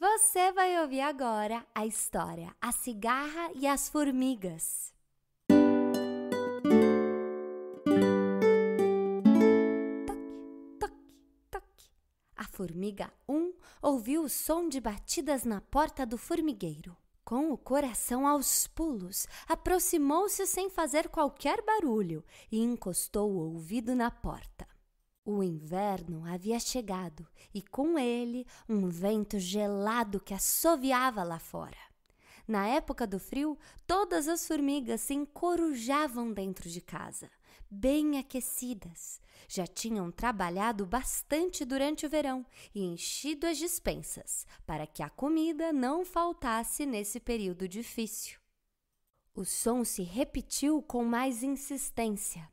Você vai ouvir agora a história A Cigarra e as Formigas. Toque, toque, toque. A formiga 1 um ouviu o som de batidas na porta do formigueiro. Com o coração aos pulos, aproximou-se sem fazer qualquer barulho e encostou o ouvido na porta. O inverno havia chegado e com ele um vento gelado que assoviava lá fora. Na época do frio, todas as formigas se encorujavam dentro de casa, bem aquecidas. Já tinham trabalhado bastante durante o verão e enchido as dispensas para que a comida não faltasse nesse período difícil. O som se repetiu com mais insistência.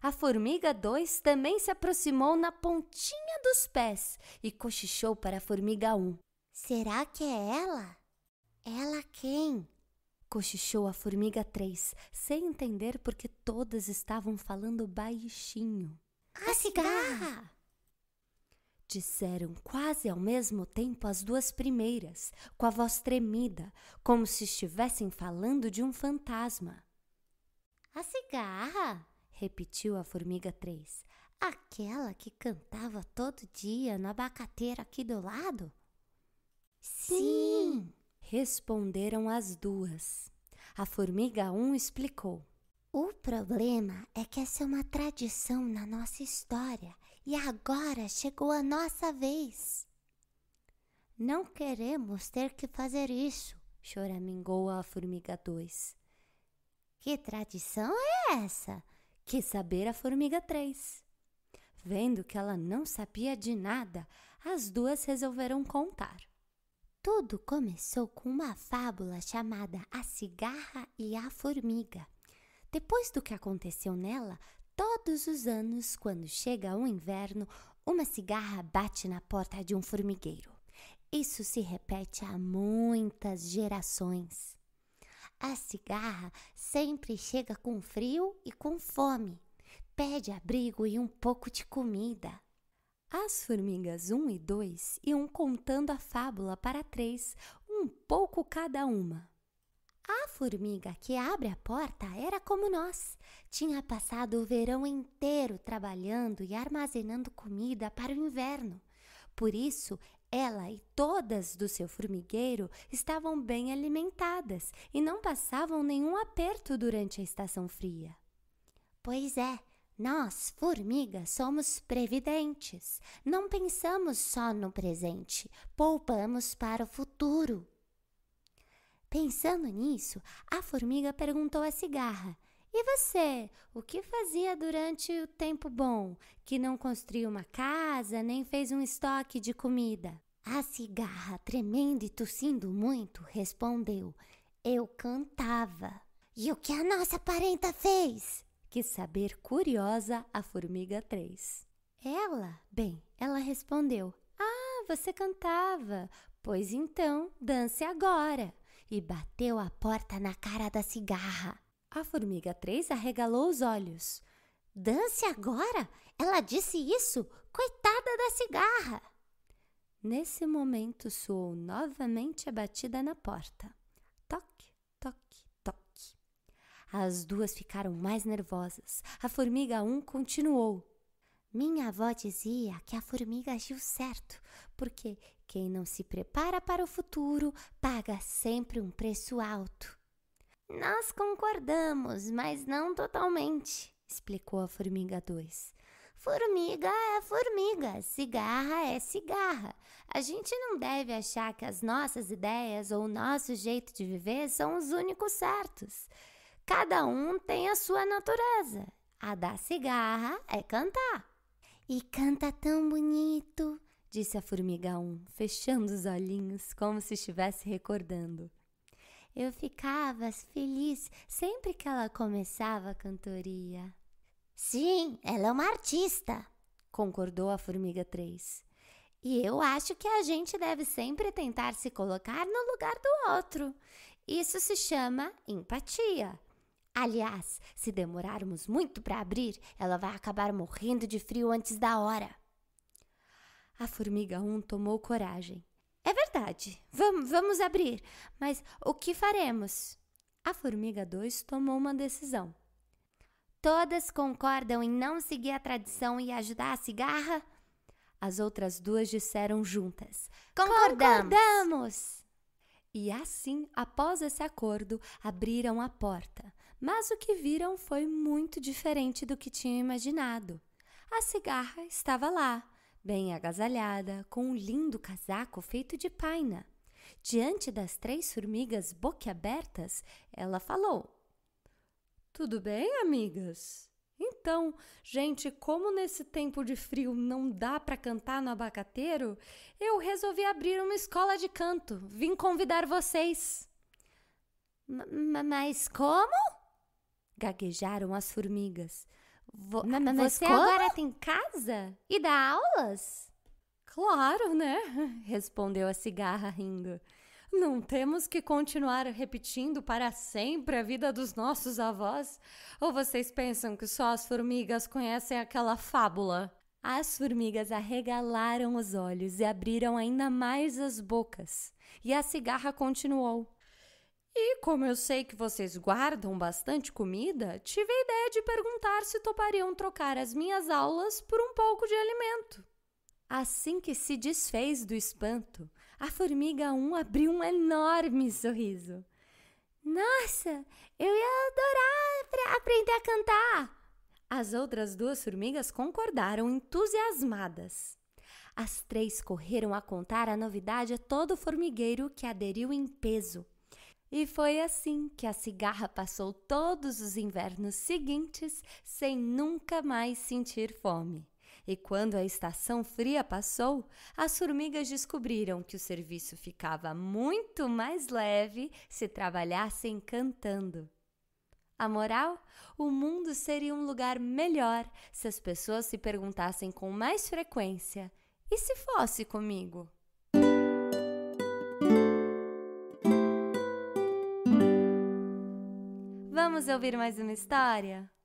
A formiga 2 também se aproximou na pontinha dos pés e cochichou para a formiga 1. Um. Será que é ela? Ela quem? Cochichou a formiga 3, sem entender porque todas estavam falando baixinho. A, cigarra. Disseram quase ao mesmo tempo as duas primeiras, com a voz tremida, como se estivessem falando de um fantasma. A cigarra! repetiu a formiga 3. Aquela que cantava todo dia na abacateira aqui do lado? Sim! Responderam as duas. A formiga 1 explicou. O problema é que essa é uma tradição na nossa história e agora chegou a nossa vez. Não queremos ter que fazer isso, choramingou a formiga 2. Que tradição é essa? quis saber a formiga 3. Vendo que ela não sabia de nada, as duas resolveram contar. Tudo começou com uma fábula chamada A Cigarra e a Formiga. Depois do que aconteceu nela, todos os anos, quando chega o inverno, uma cigarra bate na porta de um formigueiro. Isso se repete há muitas gerações. A cigarra sempre chega com frio e com fome. Pede abrigo e um pouco de comida. As formigas 1 e 2 iam contando a fábula para três, um pouco cada uma. A formiga que abre a porta era como nós. Tinha passado o verão inteiro trabalhando e armazenando comida para o inverno. Por isso, ela e todas do seu formigueiro estavam bem alimentadas e não passavam nenhum aperto durante a estação fria. Pois é, nós, formigas, somos previdentes. Não pensamos só no presente, poupamos para o futuro. Pensando nisso, a formiga perguntou à cigarra: e você, o que fazia durante o tempo bom, que não construiu uma casa nem fez um estoque de comida? A cigarra, tremendo e tossindo muito, respondeu: Eu cantava. E o que a nossa parenta fez? Quis saber curiosa a formiga 3. Ela, bem, ela respondeu: Ah, você cantava. Pois então, dance agora. E bateu a porta na cara da cigarra. A formiga 3 arregalou os olhos. Dance agora? Ela disse isso? Coitada da cigarra! Nesse momento soou novamente a batida na porta. Toque, toque, toque. As duas ficaram mais nervosas. A formiga 1 continuou. Minha avó dizia que a formiga agiu certo, porque quem não se prepara para o futuro paga sempre um preço alto. Nós concordamos, mas não totalmente, explicou a Formiga 2. Formiga é formiga, cigarra é cigarra. A gente não deve achar que as nossas ideias ou o nosso jeito de viver são os únicos certos. Cada um tem a sua natureza. A da cigarra é cantar. E canta tão bonito, disse a formiga 1, um, fechando os olhinhos como se estivesse recordando. Eu ficava feliz sempre que ela começava a cantoria. Sim, ela é uma artista, concordou a Formiga 3. E eu acho que a gente deve sempre tentar se colocar no lugar do outro. Isso se chama empatia. Aliás, se demorarmos muito para abrir, ela vai acabar morrendo de frio antes da hora. A formiga 1 tomou coragem é verdade, vamos, vamos abrir, mas o que faremos? A Formiga 2 tomou uma decisão. Todas concordam em não seguir a tradição e ajudar a cigarra? As outras duas disseram juntas: Concordamos! Concordamos! E assim, após esse acordo, abriram a porta. Mas o que viram foi muito diferente do que tinham imaginado. A cigarra estava lá, bem agasalhada, com um lindo casaco feito de paina. Diante das três formigas boquiabertas, ela falou: Tudo bem, amigas? Então, gente, como nesse tempo de frio não dá para cantar no abacateiro, eu resolvi abrir uma escola de canto. Vim convidar vocês. M mas como? Gaguejaram as formigas. Vo não, não, você escola? agora tem casa? E dá aulas? Claro, né? Respondeu a cigarra rindo. Não temos que continuar repetindo para sempre a vida dos nossos avós? Ou vocês pensam que só as formigas conhecem aquela fábula? As formigas arregalaram os olhos e abriram ainda mais as bocas. E a cigarra continuou como eu sei que vocês guardam bastante comida, tive a ideia de perguntar se topariam trocar as minhas aulas por um pouco de alimento. Assim que se desfez do espanto, a formiga 1 abriu um enorme sorriso. Nossa, eu ia adorar aprender a cantar! As outras duas formigas concordaram entusiasmadas. As três correram a contar a novidade a todo formigueiro que aderiu em peso e foi assim que a cigarra passou todos os invernos seguintes sem nunca mais sentir fome. E quando a estação fria passou, as formigas descobriram que o serviço ficava muito mais leve se trabalhassem cantando. A moral? O mundo seria um lugar melhor se as pessoas se perguntassem com mais frequência: e se fosse comigo? Vamos ouvir mais uma história?